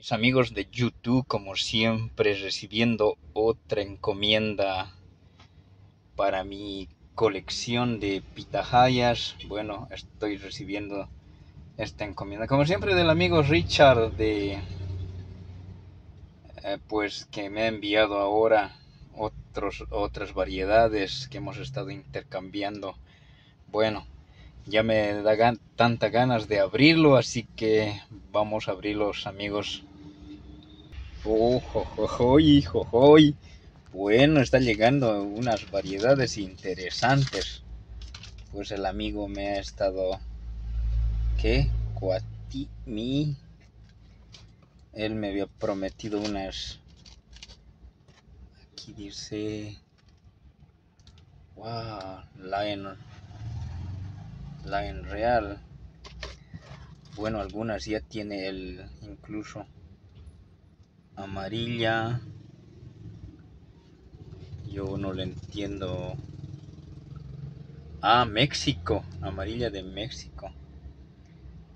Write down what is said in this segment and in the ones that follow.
mis amigos de YouTube, como siempre, recibiendo otra encomienda para mi colección de pitahayas. Bueno, estoy recibiendo esta encomienda, como siempre, del amigo Richard, de eh, pues que me ha enviado ahora otros, otras variedades que hemos estado intercambiando. Bueno, ya me da tanta ganas de abrirlo, así que vamos a abrirlos, amigos. Oh, hijo, Bueno, está llegando unas variedades interesantes. Pues el amigo me ha estado... ¿Qué? Cuatimi. Él me había prometido unas... Aquí dice... Wow, Lion... Lion Real. Bueno, algunas ya tiene el incluso amarilla. Yo no le entiendo. Ah, México, amarilla de México.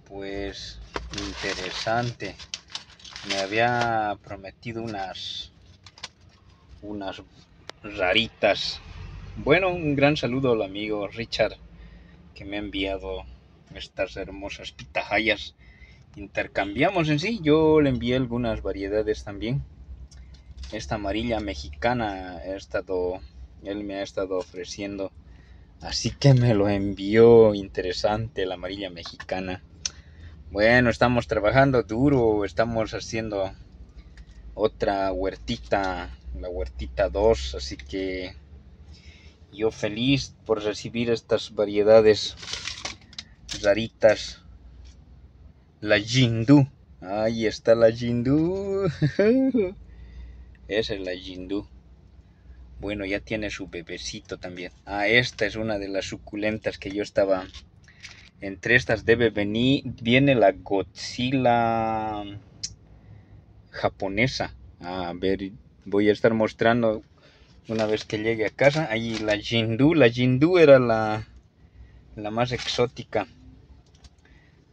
Pues interesante. Me había prometido unas unas raritas. Bueno, un gran saludo al amigo Richard que me ha enviado estas hermosas pitahayas intercambiamos en sí. Yo le envié algunas variedades también. Esta amarilla mexicana ha estado, él me ha estado ofreciendo. Así que me lo envió interesante la amarilla mexicana. Bueno, estamos trabajando duro, estamos haciendo otra huertita, la huertita 2, así que yo feliz por recibir estas variedades raritas la Jindú. Ahí está la Jindú. Esa es la Jindú. Bueno, ya tiene su bebecito también. Ah, esta es una de las suculentas que yo estaba... Entre estas debe venir... Viene la Godzilla japonesa. A ver, voy a estar mostrando una vez que llegue a casa. Ahí la Jindú. La Jindú era la, la más exótica.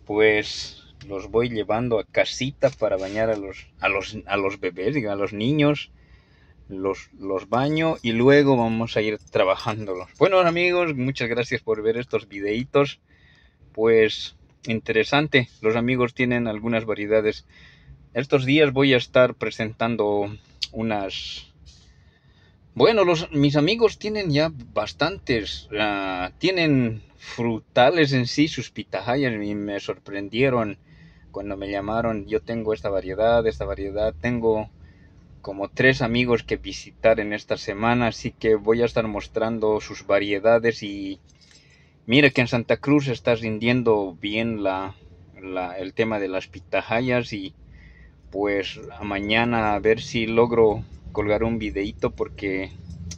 Pues los voy llevando a casita para bañar a los, a los, a los bebés, a los niños. Los, los baño y luego vamos a ir trabajándolos. Bueno amigos, muchas gracias por ver estos videitos. Pues interesante, los amigos tienen algunas variedades. Estos días voy a estar presentando unas bueno, los, mis amigos tienen ya bastantes, ah, tienen frutales en sí, sus pitahayas, y me sorprendieron cuando me llamaron, yo tengo esta variedad, esta variedad, tengo como tres amigos que visitar en esta semana, así que voy a estar mostrando sus variedades y mira que en Santa Cruz está rindiendo bien el tema de las pitahayas y pues mañana a ver si logro colgar un videito porque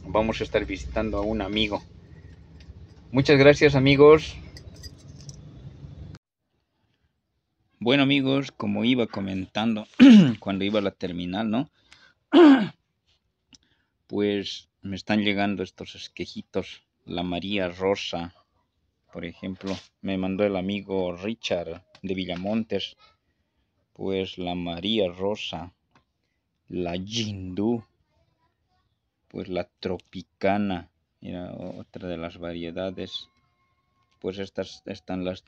vamos a estar visitando a un amigo. Muchas gracias amigos. Bueno amigos, como iba comentando cuando iba a la terminal, ¿no? Pues me están llegando estos esquejitos. La María Rosa, por ejemplo, me mandó el amigo Richard de Villamontes. Pues la María Rosa, la Jindú, pues la Tropicana, otra de las variedades. Pues estas están las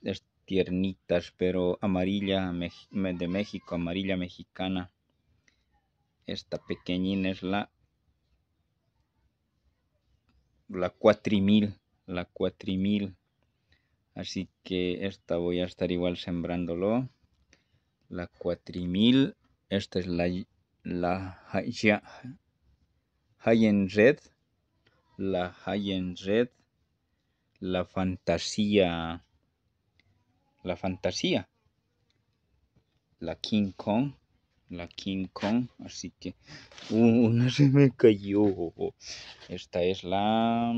tiernitas, pero amarilla de México, amarilla mexicana. Esta pequeñina es la la 4000 la 4000 Así que esta voy a estar igual sembrándolo. La 4000 esta es la la red, la Hayen red, la fantasía la fantasía. La King Kong. La King Kong. Así que. Uh, una se me cayó. Esta es la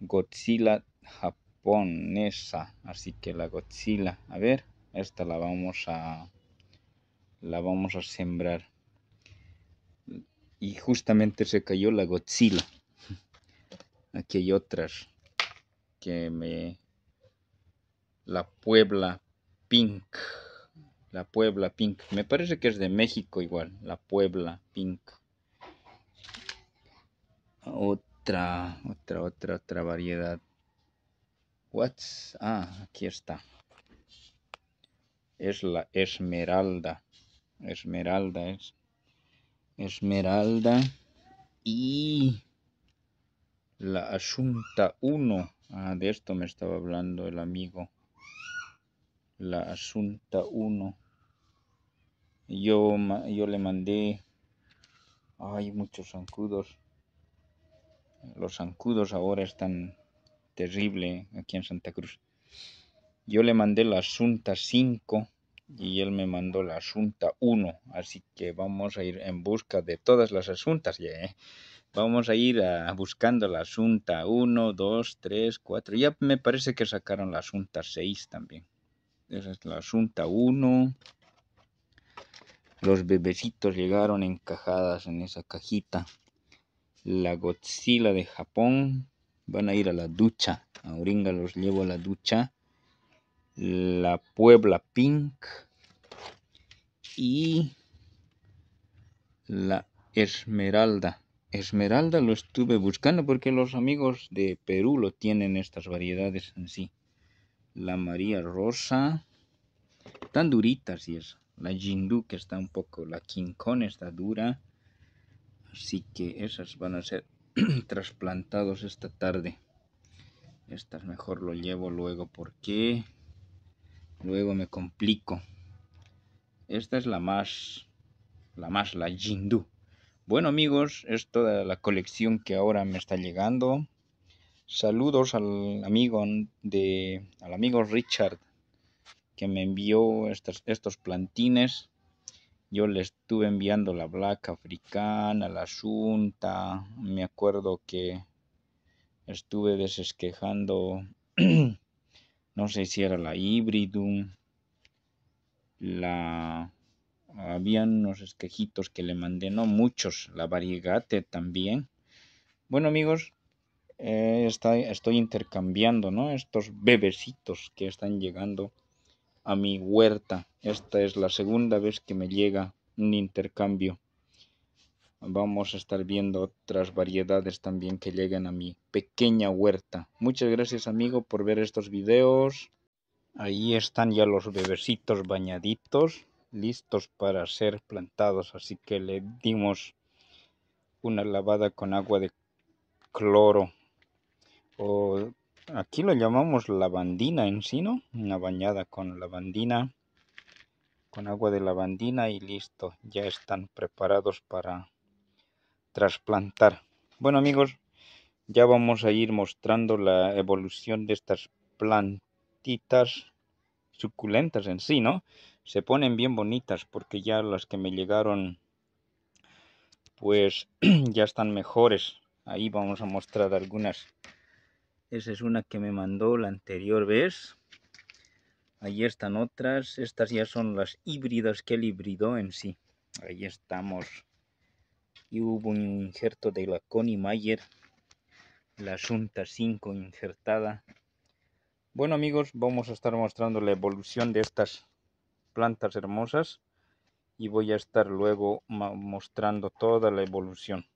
Godzilla japonesa. Así que la Godzilla. A ver. Esta la vamos a. La vamos a sembrar. Y justamente se cayó la Godzilla. Aquí hay otras que me la Puebla Pink. La Puebla Pink. Me parece que es de México igual. La Puebla Pink. Otra, otra, otra, otra variedad. What's? Ah, aquí está. Es la esmeralda. Esmeralda es. Esmeralda. Y la Asunta 1. Ah, de esto me estaba hablando el amigo la Asunta 1. Yo, yo le mandé, hay muchos zancudos. Los zancudos ahora están terrible aquí en Santa Cruz. Yo le mandé la Asunta 5 y él me mandó la Asunta 1. Así que vamos a ir en busca de todas las asuntas. ¿eh? Vamos a ir a, buscando la Asunta 1, 2, 3, 4. Ya me parece que sacaron la Asunta 6 también. Esa es la Asunta 1. Los bebecitos llegaron encajadas en esa cajita. La Godzilla de Japón. Van a ir a la ducha. A Oringa los llevo a la ducha. La Puebla Pink. Y la Esmeralda. Esmeralda lo estuve buscando porque los amigos de Perú lo tienen estas variedades en sí la María Rosa. tan duritas y es. La Jindú que está un poco, la King está dura. Así que esas van a ser trasplantados esta tarde. Estas mejor lo llevo luego porque luego me complico. Esta es la más, la más, la Jindú. Bueno amigos, es toda la colección que ahora me está llegando. Saludos al amigo de al amigo Richard que me envió estos, plantines. Yo le estuve enviando la black africana, la junta. Me acuerdo que estuve desesquejando, no sé si era la hybridum, la habían unos esquejitos que le mandé, no muchos, la variegate también. Bueno amigos, eh, estoy intercambiando ¿no? estos bebecitos que están llegando a mi huerta. Esta es la segunda vez que me llega un intercambio. Vamos a estar viendo otras variedades también que lleguen a mi pequeña huerta. Muchas gracias amigo por ver estos videos. Ahí están ya los bebecitos bañaditos, listos para ser plantados. Así que le dimos una lavada con agua de cloro o aquí lo llamamos lavandina en sí, ¿no? Una bañada con lavandina, con agua de lavandina y listo, ya están preparados para trasplantar. Bueno amigos, ya vamos a ir mostrando la evolución de estas plantitas suculentas en sí, ¿no? Se ponen bien bonitas porque ya las que me llegaron pues ya están mejores. Ahí vamos a mostrar algunas esa es una que me mandó la anterior vez. ahí están otras. Estas ya son las híbridas que él hibridó en sí. Ahí estamos. Y hubo un injerto de la Connie Mayer. La Sunta 5 injertada. Bueno amigos, vamos a estar mostrando la evolución de estas plantas hermosas. Y voy a estar luego mostrando toda la evolución.